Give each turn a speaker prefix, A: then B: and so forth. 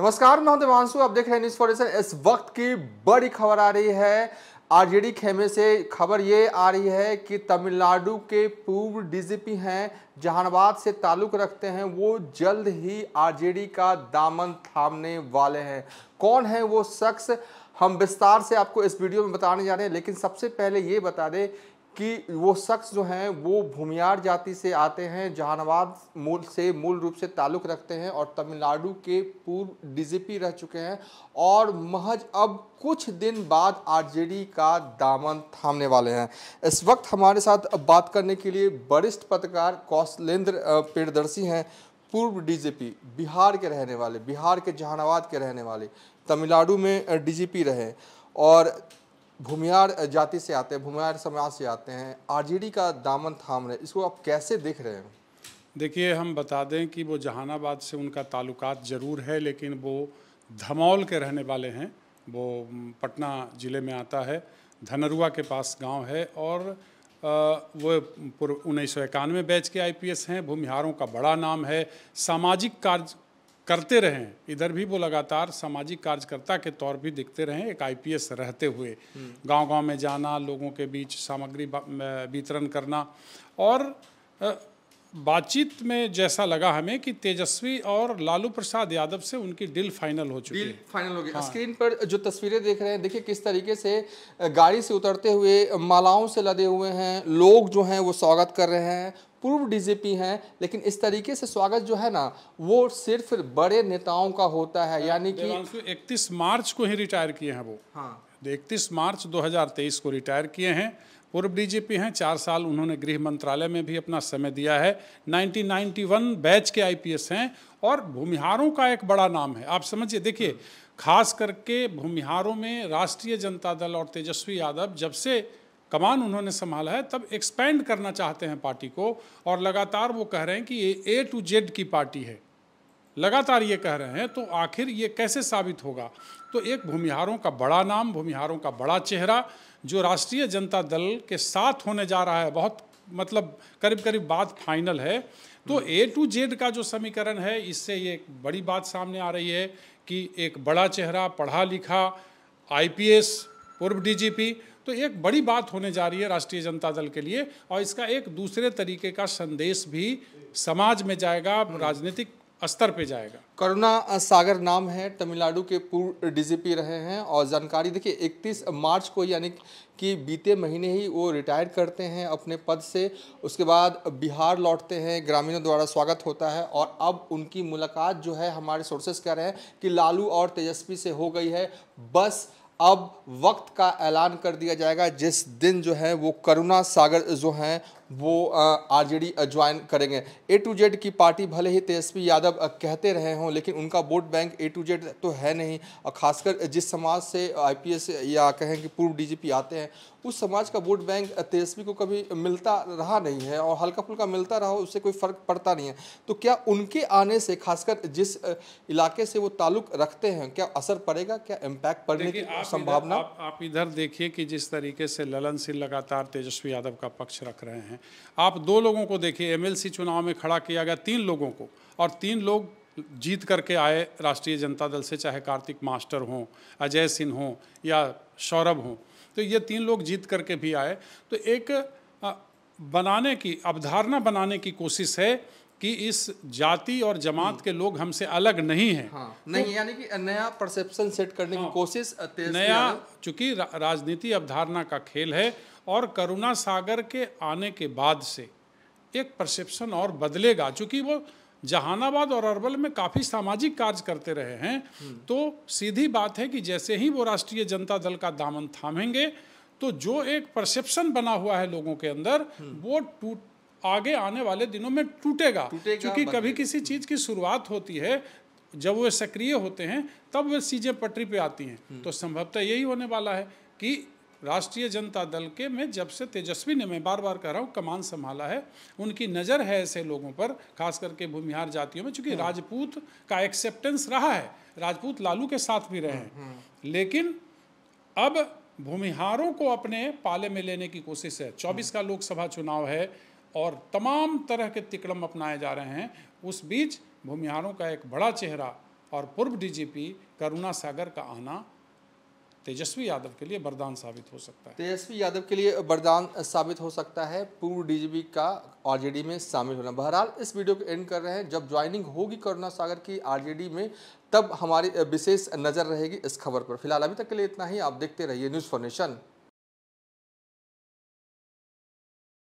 A: नमस्कार मैं हूं देवांशु आप देख रहे हैं न्यूज फॉरेशन इस वक्त की बड़ी खबर आ रही है आरजेडी खेमे से खबर ये आ रही है कि तमिलनाडु के पूर्व डीजीपी हैं जहानाबाद से ताल्लुक रखते हैं वो जल्द ही आरजेडी का दामन थामने वाले हैं कौन है वो शख्स हम विस्तार से आपको इस वीडियो में बताने जा रहे हैं लेकिन सबसे पहले ये बता दें कि वो शख्स जो हैं वो भूमियार जाति से आते हैं जहानाबाद मूल से मूल रूप से ताल्लुक़ रखते हैं और तमिलनाडु के पूर्व डीजीपी रह चुके हैं और महज अब कुछ दिन बाद आरजेडी का दामन थामने वाले हैं इस वक्त हमारे साथ बात करने के लिए वरिष्ठ पत्रकार कौशलेंद्र पेड़दर्शी हैं पूर्व डीजीपी बिहार के रहने वाले बिहार के जहानाबाद के रहने वाले तमिलनाडु में डी रहे और भूमियार जाति से आते हैं भूमियार समाज से आते हैं आरजेडी का दामन थाम रहे इसको आप कैसे देख रहे हैं
B: देखिए हम बता दें कि वो जहानाबाद से उनका ताल्लुकात ज़रूर है लेकिन वो धमौल के रहने वाले हैं वो पटना ज़िले में आता है धनरुआ के पास गांव है और वो पूर्व उन्नीस सौ इक्यानवे बैच के आईपीएस हैं भूमिहारों का बड़ा नाम है सामाजिक कार्य करते रहें इधर भी वो लगातार सामाजिक कार्यकर्ता के तौर भी दिखते रहें एक आईपीएस रहते हुए हम्म। गांव-गांव में जाना लोगों के बीच सामग्री वितरण करना और बातचीत में जैसा लगा हमें कि तेजस्वी और लालू प्रसाद यादव से उनकी डील फाइनल हो चुकी है
A: फाइनल हो गई हाँ। स्क्रीन पर जो तस्वीरें देख रहे हैं देखिए किस तरीके से गाड़ी से उतरते हुए मालाओं से लदे हुए हैं लोग जो हैं वो स्वागत कर रहे हैं पूर्व डीजीपी हैं लेकिन इस तरीके से स्वागत जो है ना वो सिर्फ बड़े नेताओं का होता है यानी कि 31 मार्च को
B: ही रिटायर किए हैं वो हाँ तो इकतीस मार्च 2023 को रिटायर किए हैं पूर्व डीजीपी हैं चार साल उन्होंने गृह मंत्रालय में भी अपना समय दिया है 1991 बैच के आईपीएस हैं और भूमिहारों का एक बड़ा नाम है आप समझिए देखिए खास करके भूमिहारों में राष्ट्रीय जनता दल और तेजस्वी यादव जब से कमान उन्होंने संभाला है तब एक्सपेंड करना चाहते हैं पार्टी को और लगातार वो कह रहे हैं कि ये ए टू जेड की पार्टी है लगातार ये कह रहे हैं तो आखिर ये कैसे साबित होगा तो एक भूमिहारों का बड़ा नाम भूमिहारों का बड़ा चेहरा जो राष्ट्रीय जनता दल के साथ होने जा रहा है बहुत मतलब करीब करीब बात फाइनल है तो ए टू जेड का जो समीकरण है इससे ये एक बड़ी बात सामने आ रही है कि एक बड़ा चेहरा पढ़ा लिखा आईपीएस पूर्व डीजीपी तो एक बड़ी बात होने जा रही है राष्ट्रीय जनता दल के लिए और इसका एक दूसरे तरीके का संदेश भी समाज में जाएगा हम्म।
A: राजनीतिक स्तर पे जाएगा करुणा सागर नाम है तमिलनाडु के पूर्व डीजीपी रहे हैं और जानकारी देखिए 31 मार्च को यानी कि बीते महीने ही वो रिटायर करते हैं अपने पद से उसके बाद बिहार लौटते हैं ग्रामीणों द्वारा स्वागत होता है और अब उनकी मुलाकात जो है हमारे सोर्सेस कह रहे हैं कि लालू और तेजस्वी से हो गई है बस अब वक्त का ऐलान कर दिया जाएगा जिस दिन जो है वो करुणा सागर जो हैं वो आरजेडी ज्वाइन करेंगे ए टू जेड की पार्टी भले ही तेजस्वी यादव कहते रहे हों लेकिन उनका vote bank A to Z तो है नहीं और खासकर जिस समाज से आईपीएस या कहें कि पूर्व डीजीपी आते हैं उस समाज का वोट बैंक तेजस्वी को कभी मिलता रहा नहीं है और हल्का फुल्का मिलता रहा उससे कोई फ़र्क पड़ता नहीं है तो क्या उनके आने से खासकर जिस इलाके से वो ताल्लुक रखते हैं क्या असर पड़ेगा क्या इम्पैक्ट पड़ने की संभावना आप,
B: आप इधर देखिए कि जिस तरीके से ललन सिंह लगातार तेजस्वी यादव का पक्ष रख रहे हैं हैं आप दो लोगों को देखिए एमएलसी चुनाव में खड़ा किया गया तीन लोगों को और तीन लोग जीत करके आए राष्ट्रीय जनता दल से चाहे कार्तिक मास्टर हों अजय सिंह हों या सौरभ हों तो ये तीन लोग जीत करके भी आए तो एक बनाने की अवधारणा बनाने की कोशिश है कि इस जाति और जमात हम्म। के लोग हमसे अलग नहीं हैं हाँ, नहीं तो,
A: यानी कि नया परसेप्शन सेट करने हाँ, की
B: कोशिश नया चूंकि रा, राजनीति अवधारणा का खेल है और करुणा सागर के आने के बाद से एक परसेप्शन और बदलेगा चूँकि वो जहानाबाद और अरवल में काफ़ी सामाजिक कार्य करते रहे हैं हम्म। तो सीधी बात है कि जैसे ही वो राष्ट्रीय जनता दल का दामन थामेंगे तो जो एक परसेप्शन बना हुआ है लोगों के अंदर हम्म। वो टूट आगे आने वाले दिनों में टूटेगा क्योंकि कभी किसी चीज़ की शुरुआत होती है जब वे सक्रिय होते हैं तब वे चीज़ें पटरी पे आती हैं हम्म। तो संभवतः यही होने वाला है कि राष्ट्रीय जनता दल के में जब से तेजस्वी ने मैं बार बार कह रहा हूँ कमान संभाला है उनकी नज़र है ऐसे लोगों पर खास करके भूमिहार जातियों में चूंकि हम्म। राजपूत का एक्सेप्टेंस रहा है राजपूत लालू के साथ भी रहे हैं हम्म, हम्म। लेकिन अब भूमिहारों को अपने पाले में लेने की कोशिश है चौबीस का लोकसभा चुनाव है और तमाम तरह के तिकड़म अपनाए जा रहे हैं उस बीच भूमिहारों का एक बड़ा चेहरा और पूर्व डीजीपी करुणा सागर का आना
A: तेजस्वी यादव के लिए बरदान साबित हो सकता है तेजस्वी यादव के लिए बरदान साबित हो सकता है पूर्व डीजीपी का आरजेडी में शामिल होना बहरहाल इस वीडियो को एंड कर रहे हैं जब ज्वाइनिंग होगी करुणा सागर की आरजेडी में तब हमारी विशेष नज़र रहेगी इस खबर पर फिलहाल अभी तक के लिए इतना ही आप देखते रहिए न्यूज़ नेशन